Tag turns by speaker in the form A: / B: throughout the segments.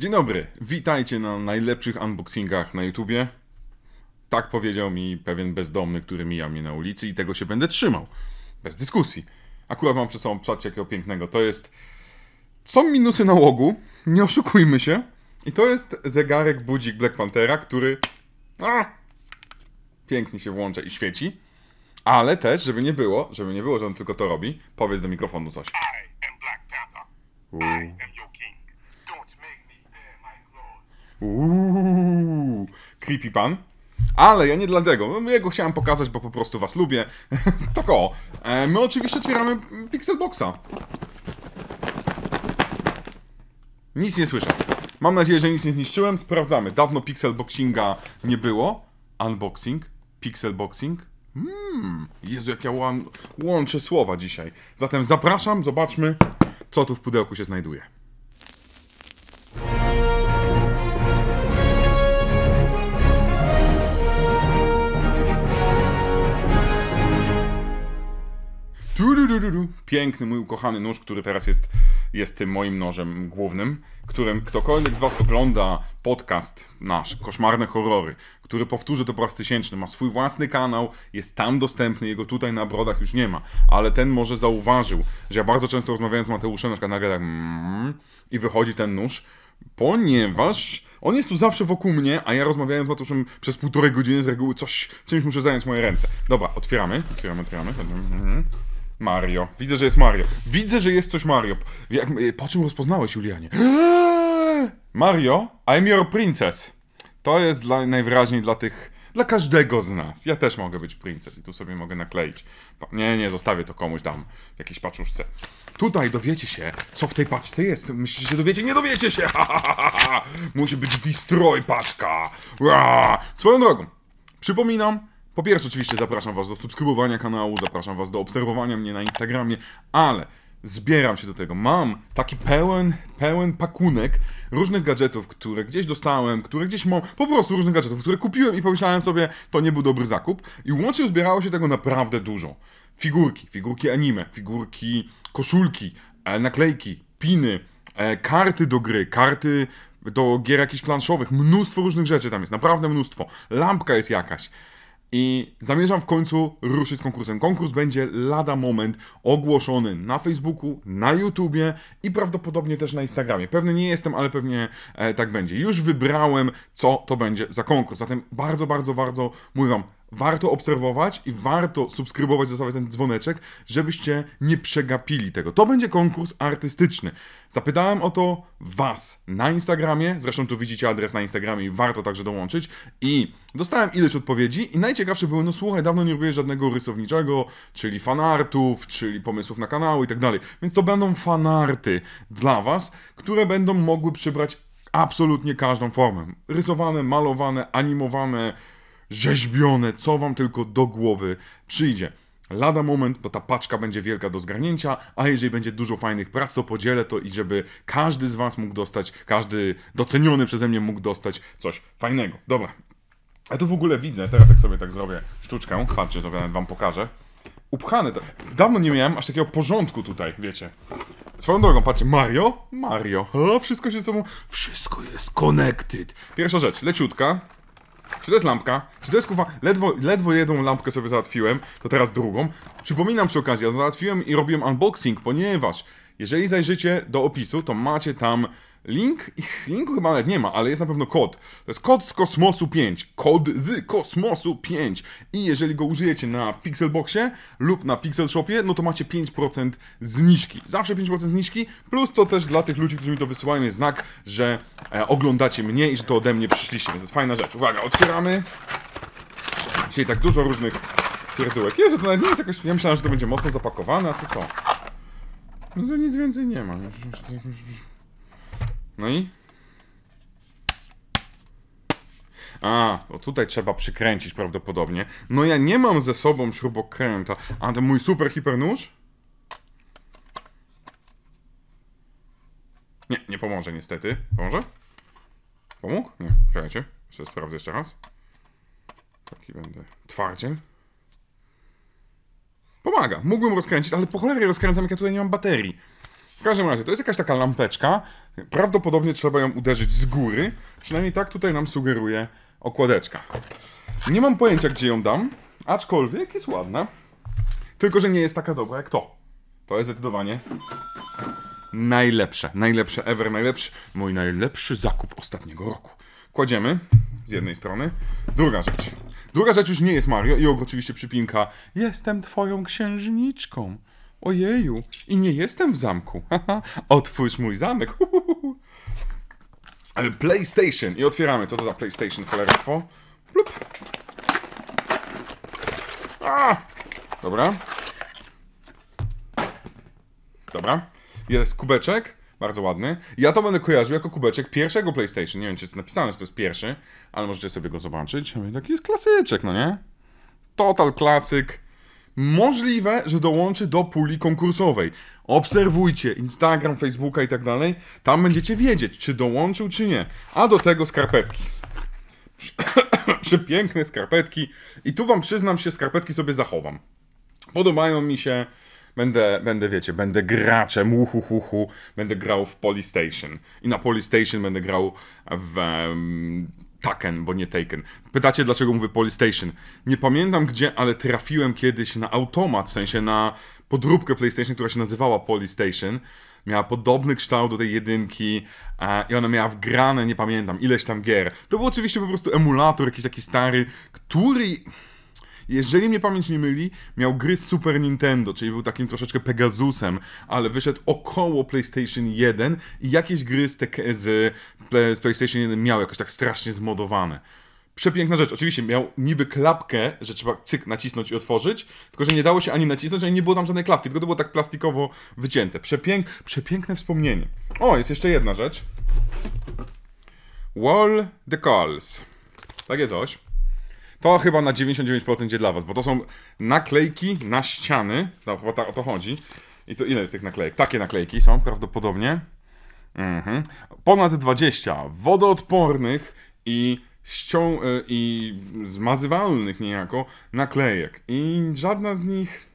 A: Dzień dobry, witajcie na najlepszych unboxingach na YouTubie. Tak powiedział mi pewien bezdomny, który mija mnie na ulicy i tego się będę trzymał. Bez dyskusji. Akurat mam przed sobą psacie jakiego pięknego. To jest... Są minusy nałogu, nie oszukujmy się. I to jest zegarek budzik Black Panthera, który... A! Pięknie się włącza i świeci. Ale też, żeby nie było, żeby nie było, że on tylko to robi, powiedz do mikrofonu coś. I am Black Panther. I am your king. Don't make Uuu, creepy pan. Ale ja nie dlatego, no, ja go chciałem pokazać, bo po prostu was lubię. to ko. e, my oczywiście otwieramy Pixelboxa. Nic nie słyszę. Mam nadzieję, że nic nie zniszczyłem. Sprawdzamy. Dawno pixelboxinga nie było. Unboxing, pixelboxing. Mmm, Jezu, jak ja łączę słowa dzisiaj. Zatem zapraszam, zobaczmy, co tu w pudełku się znajduje. Piękny, mój ukochany nóż, który teraz jest, jest tym moim nożem głównym, którym ktokolwiek z Was ogląda podcast nasz, Koszmarne Horrory, który powtórzę to po raz tysięczny, ma swój własny kanał, jest tam dostępny, jego tutaj na brodach już nie ma, ale ten może zauważył, że ja bardzo często rozmawiałem z Mateuszem, na przykład nagle tak mmm, i wychodzi ten nóż, ponieważ on jest tu zawsze wokół mnie, a ja rozmawiałem z Mateuszem przez półtorej godziny z reguły coś, czymś muszę zająć moje ręce. Dobra, otwieramy, otwieramy, otwieramy. Mhm. Mario. Widzę, że jest Mario. Widzę, że jest coś Mario. Jak, e, po czym rozpoznałeś, Julianie? Mario, I'm your princess. To jest dla, najwyraźniej dla tych dla każdego z nas. Ja też mogę być princes i tu sobie mogę nakleić. Nie, nie, zostawię to komuś tam w jakiejś paczuszce. Tutaj dowiecie się, co w tej paczce jest. Myślicie, że dowiecie? Nie dowiecie się! Musi być destroy paczka! Swoją drogą, przypominam, po pierwsze, oczywiście zapraszam Was do subskrybowania kanału, zapraszam Was do obserwowania mnie na Instagramie, ale zbieram się do tego. Mam taki pełen, pełen pakunek różnych gadżetów, które gdzieś dostałem, które gdzieś mam, po prostu różnych gadżetów, które kupiłem i pomyślałem sobie, to nie był dobry zakup. I łącznie zbierało się tego naprawdę dużo. Figurki, figurki anime, figurki koszulki, e, naklejki, piny, e, karty do gry, karty do gier jakichś planszowych, mnóstwo różnych rzeczy tam jest, naprawdę mnóstwo. Lampka jest jakaś. I zamierzam w końcu ruszyć z konkursem. Konkurs będzie lada moment ogłoszony na Facebooku, na YouTubie i prawdopodobnie też na Instagramie. Pewny nie jestem, ale pewnie e, tak będzie. Już wybrałem, co to będzie za konkurs. Zatem bardzo, bardzo, bardzo mówię Wam, warto obserwować i warto subskrybować, zostawiać ten dzwoneczek, żebyście nie przegapili tego. To będzie konkurs artystyczny. Zapytałem o to Was na Instagramie, zresztą tu widzicie adres na Instagramie i warto także dołączyć i dostałem ileś odpowiedzi i najciekawsze były, no słuchaj, dawno nie robiłeś żadnego rysowniczego, czyli fanartów, czyli pomysłów na kanały i tak dalej. Więc to będą fanarty dla Was, które będą mogły przybrać absolutnie każdą formę. Rysowane, malowane, animowane, rzeźbione, co wam tylko do głowy przyjdzie. Lada moment, bo ta paczka będzie wielka do zgarnięcia, a jeżeli będzie dużo fajnych prac, to podzielę to i żeby każdy z was mógł dostać, każdy doceniony przeze mnie mógł dostać coś fajnego. Dobra. A tu w ogóle widzę, teraz jak sobie tak zrobię sztuczkę, patrzcie sobie, nawet wam pokażę. Upchane to. Dawno nie miałem aż takiego porządku tutaj, wiecie. Swoją drogą, patrzcie, Mario, Mario, o, wszystko się ze sobą, wszystko jest connected. Pierwsza rzecz, leciutka, czy to jest lampka? Czy to jest kufa? Ledwo, ledwo jedną lampkę sobie załatwiłem, to teraz drugą. Przypominam przy okazji, ja załatwiłem i robiłem unboxing, ponieważ jeżeli zajrzycie do opisu, to macie tam link, linku chyba nawet nie ma, ale jest na pewno kod. To jest kod z kosmosu 5. Kod z kosmosu 5. I jeżeli go użyjecie na Pixelboxie lub na Pixel Shopie, no to macie 5% zniżki. Zawsze 5% zniżki, plus to też dla tych ludzi, którzy mi to wysyłają, jest znak, że e, oglądacie mnie i że to ode mnie przyszliście. Więc to jest fajna rzecz. Uwaga, otwieramy. Dzisiaj tak dużo różnych pierdółek. Jezu, to nawet nie jest jakoś... Ja myślałem, że to będzie mocno zapakowane, a to co? No to nic więcej nie ma. No i? A, bo tutaj trzeba przykręcić prawdopodobnie. No ja nie mam ze sobą śrubokręta. A ten mój super hipernóż? Nie, nie pomoże niestety. Pomoże? Pomógł? Nie, czekajcie. Jeszcze sprawdzę jeszcze raz. Taki będę twardziel. Pomaga. Mógłbym rozkręcić, ale po cholerę rozkręcam, jak ja tutaj nie mam baterii. W każdym razie, to jest jakaś taka lampeczka. Prawdopodobnie trzeba ją uderzyć z góry. Przynajmniej tak tutaj nam sugeruje okładeczka. Nie mam pojęcia, gdzie ją dam, aczkolwiek jest ładna. Tylko, że nie jest taka dobra jak to. To jest zdecydowanie najlepsze. Najlepsze ever, najlepszy. Mój najlepszy zakup ostatniego roku. Kładziemy z jednej strony. Druga rzecz. Druga rzecz już nie jest Mario i oczywiście przypinka Jestem twoją księżniczką. Ojeju, i nie jestem w zamku. Otwórz mój zamek. PlayStation. I otwieramy. Co to za PlayStation, cholerstwo? Plup. A! Dobra. Dobra. Jest kubeczek. Bardzo ładny. Ja to będę kojarzył jako kubeczek pierwszego PlayStation. Nie wiem, czy jest napisane, że to jest pierwszy, ale możecie sobie go zobaczyć. Taki jest klasyczek, no nie? Total klasyk Możliwe, że dołączy do puli konkursowej. Obserwujcie Instagram, Facebooka i tak dalej. Tam będziecie wiedzieć, czy dołączył, czy nie. A do tego skarpetki. Przepiękne skarpetki. I tu wam przyznam się, skarpetki sobie zachowam. Podobają mi się. Będę, będę, wiecie, będę graczem, uhuhuhu, będę grał w Polystation. I na Polystation będę grał w um, Taken, bo nie Taken. Pytacie, dlaczego mówię PlayStation? Nie pamiętam gdzie, ale trafiłem kiedyś na automat, w sensie na podróbkę PlayStation, która się nazywała PlayStation. Miała podobny kształt do tej jedynki e, i ona miała wgrane, nie pamiętam, ileś tam gier. To był oczywiście po prostu emulator jakiś taki stary, który jeżeli mnie pamięć nie myli, miał gry z Super Nintendo, czyli był takim troszeczkę Pegasusem, ale wyszedł około PlayStation 1 i jakieś gry z, te, z, z PlayStation 1 miał jakoś tak strasznie zmodowane przepiękna rzecz. Oczywiście miał niby klapkę, że trzeba cyk nacisnąć i otworzyć, tylko że nie dało się ani nacisnąć, ani nie było tam żadnej klapki, tylko to było tak plastikowo wycięte. Przepięk, przepiękne wspomnienie. O, jest jeszcze jedna rzecz. Wall the Calls. Takie coś. To chyba na 99% idzie dla was, bo to są naklejki na ściany. No, chyba tak o to chodzi. I to ile jest tych naklejek? Takie naklejki są prawdopodobnie. Mhm. Ponad 20 wodoodpornych i ścią y, i zmazywalnych niejako naklejek. I żadna z nich.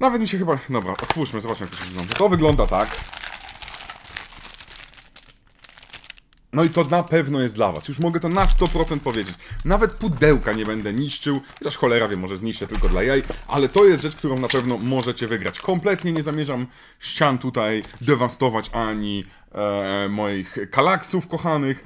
A: Nawet mi się chyba. Dobra, otwórzmy, zobaczmy, jak to się wygląda. To wygląda tak. No i to na pewno jest dla was. Już mogę to na 100% powiedzieć. Nawet pudełka nie będę niszczył. Chociaż cholera wiem, może zniszczę tylko dla jaj. Ale to jest rzecz, którą na pewno możecie wygrać. Kompletnie nie zamierzam ścian tutaj dewastować ani e, moich kalaksów kochanych.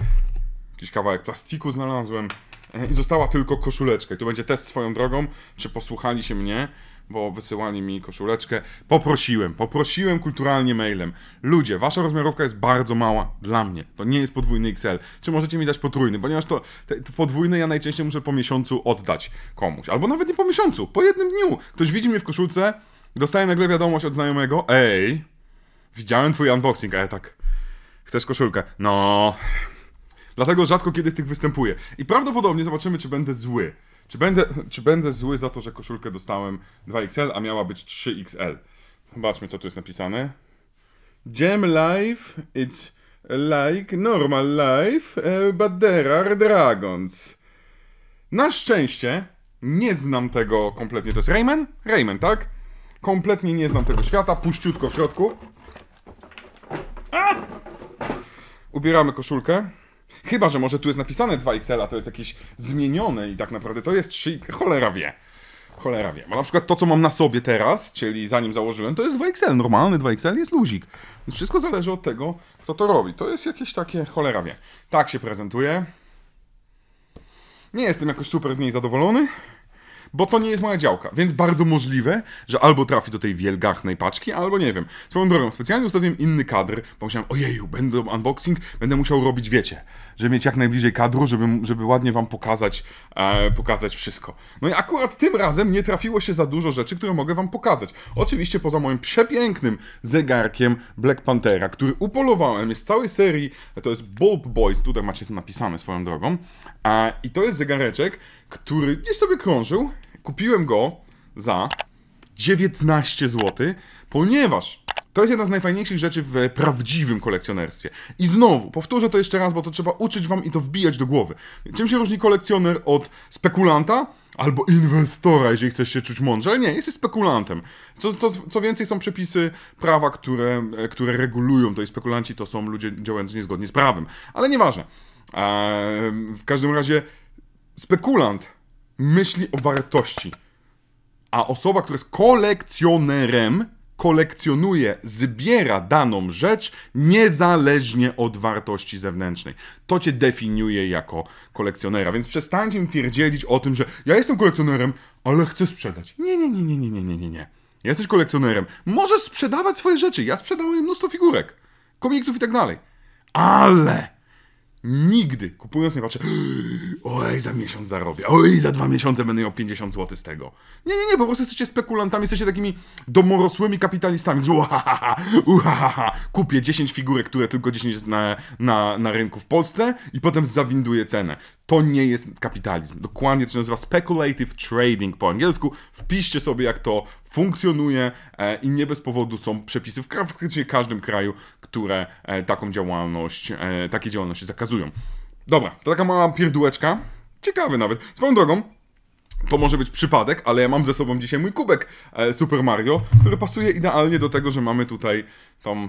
A: Jakiś kawałek plastiku znalazłem. E, I została tylko koszuleczka. I to będzie test swoją drogą, czy posłuchali się mnie bo wysyłali mi koszuleczkę. Poprosiłem, poprosiłem kulturalnie mailem. Ludzie, wasza rozmiarówka jest bardzo mała dla mnie. To nie jest podwójny XL. Czy możecie mi dać potrójny? Ponieważ to, te, to podwójny ja najczęściej muszę po miesiącu oddać komuś. Albo nawet nie po miesiącu, po jednym dniu. Ktoś widzi mnie w koszulce, dostaje nagle wiadomość od znajomego. Ej, widziałem twój unboxing, A ja tak. Chcesz koszulkę? No. Dlatego rzadko kiedy w tych występuję. I prawdopodobnie zobaczymy, czy będę zły. Czy będę, czy będę zły za to, że koszulkę dostałem 2XL, a miała być 3XL? Zobaczmy, co tu jest napisane. Jam life, it's like normal life, e, but there are dragons. Na szczęście nie znam tego kompletnie. To jest Rayman? Rayman, tak? Kompletnie nie znam tego świata, puściutko w środku. A! Ubieramy koszulkę. Chyba, że może tu jest napisane 2XL, a to jest jakieś zmienione i tak naprawdę to jest 3... Cholera wie. Cholera wie. Bo na przykład to, co mam na sobie teraz, czyli zanim założyłem, to jest 2XL. Normalny 2XL jest luzik. Wszystko zależy od tego, kto to robi. To jest jakieś takie... Cholera wie. Tak się prezentuje. Nie jestem jakoś super z niej zadowolony bo to nie jest moja działka, więc bardzo możliwe, że albo trafi do tej wielgachnej paczki, albo nie wiem. Swoją drogą, specjalnie ustawiłem inny kadr, bo myślałem, ojeju, będę unboxing, będę musiał robić, wiecie, żeby mieć jak najbliżej kadru, żeby, żeby ładnie wam pokazać, e, pokazać wszystko. No i akurat tym razem nie trafiło się za dużo rzeczy, które mogę wam pokazać. Oczywiście poza moim przepięknym zegarkiem Black Panthera, który upolowałem, jest z całej serii, to jest Bulb Boys, tutaj macie to napisane swoją drogą, e, i to jest zegareczek, który gdzieś sobie krążył, Kupiłem go za 19 zł, ponieważ to jest jedna z najfajniejszych rzeczy w prawdziwym kolekcjonerstwie. I znowu, powtórzę to jeszcze raz, bo to trzeba uczyć wam i to wbijać do głowy. Czym się różni kolekcjoner od spekulanta? Albo inwestora, jeżeli chcesz się czuć mądrze, ale nie, jesteś spekulantem. Co, co, co więcej, są przepisy prawa, które, które regulują to i spekulanci to są ludzie działający niezgodnie z prawem. Ale nieważne. Eee, w każdym razie spekulant myśli o wartości. A osoba, która jest kolekcjonerem, kolekcjonuje, zbiera daną rzecz niezależnie od wartości zewnętrznej. To cię definiuje jako kolekcjonera, więc przestańcie mi pierdzielić o tym, że ja jestem kolekcjonerem, ale chcę sprzedać. Nie, nie, nie, nie, nie, nie, nie, nie, nie. Jesteś kolekcjonerem. Możesz sprzedawać swoje rzeczy. Ja sprzedałem mnóstwo figurek, komiksów i tak dalej. Ale Nigdy kupując nie patrzę, oj, za miesiąc zarobię, oj, za dwa miesiące będę miał 50 zł z tego. Nie, nie, nie, po prostu jesteście spekulantami, jesteście takimi domorosłymi kapitalistami. Uhahaha, uhahaha, kupię 10 figurek, które tylko 10 jest na, na, na rynku w Polsce i potem zawinduję cenę. To nie jest kapitalizm. Dokładnie to się nazywa speculative trading po angielsku. Wpiszcie sobie, jak to funkcjonuje e, i nie bez powodu są przepisy w praktycznie każdym kraju, które e, taką działalność, e, takie działalności zakazują. Dobra, to taka mała pierdółeczka. Ciekawy nawet. Swoją drogą, to może być przypadek, ale ja mam ze sobą dzisiaj mój kubek Super Mario, który pasuje idealnie do tego, że mamy tutaj tą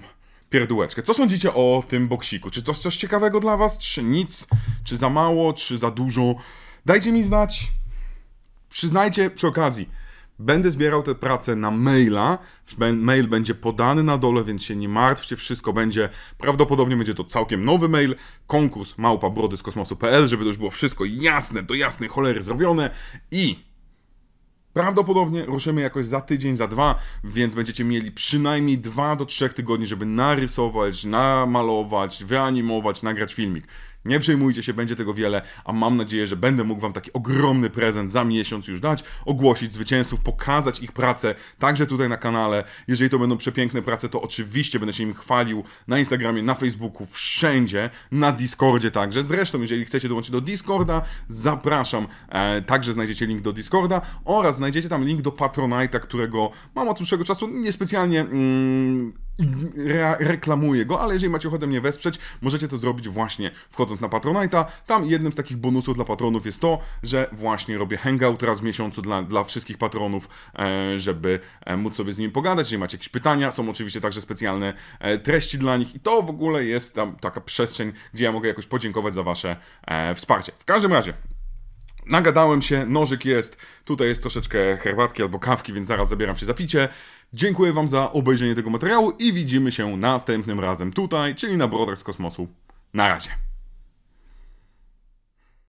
A: pierdółeczkę. Co sądzicie o tym boksiku? Czy to jest coś ciekawego dla was, czy nic? Czy za mało, czy za dużo? Dajcie mi znać. Przyznajcie przy okazji, Będę zbierał te prace na maila. Mail będzie podany na dole, więc się nie martwcie, wszystko będzie. Prawdopodobnie będzie to całkiem nowy mail. Konkurs małpa brody z kosmosu.pl, żeby to już było wszystko jasne, do jasnej cholery zrobione. I Prawdopodobnie ruszymy jakoś za tydzień, za dwa, więc będziecie mieli przynajmniej dwa do trzech tygodni, żeby narysować, namalować, wyanimować, nagrać filmik. Nie przejmujcie się, będzie tego wiele, a mam nadzieję, że będę mógł Wam taki ogromny prezent za miesiąc już dać, ogłosić zwycięzców, pokazać ich pracę także tutaj na kanale. Jeżeli to będą przepiękne prace, to oczywiście będę się im chwalił na Instagramie, na Facebooku, wszędzie, na Discordzie także. Zresztą, jeżeli chcecie dołączyć do Discorda, zapraszam. E, także znajdziecie link do Discorda oraz znajdziecie tam link do Patronite'a, którego mam od dłuższego czasu niespecjalnie... Mm, re reklamuję go, ale jeżeli macie ochotę mnie wesprzeć, możecie to zrobić właśnie wchodząc na Patronite'a. Tam jednym z takich bonusów dla patronów jest to, że właśnie robię hangout raz w miesiącu dla, dla wszystkich patronów, e, żeby e, móc sobie z nimi pogadać. Jeżeli macie jakieś pytania, są oczywiście także specjalne e, treści dla nich i to w ogóle jest tam taka przestrzeń, gdzie ja mogę jakoś podziękować za wasze wsparcie. W każdym razie, Nagadałem się, nożyk jest, tutaj jest troszeczkę herbatki albo kawki, więc zaraz zabieram się za picie. Dziękuję Wam za obejrzenie tego materiału i widzimy się następnym razem tutaj, czyli na Brodach z Kosmosu. Na razie.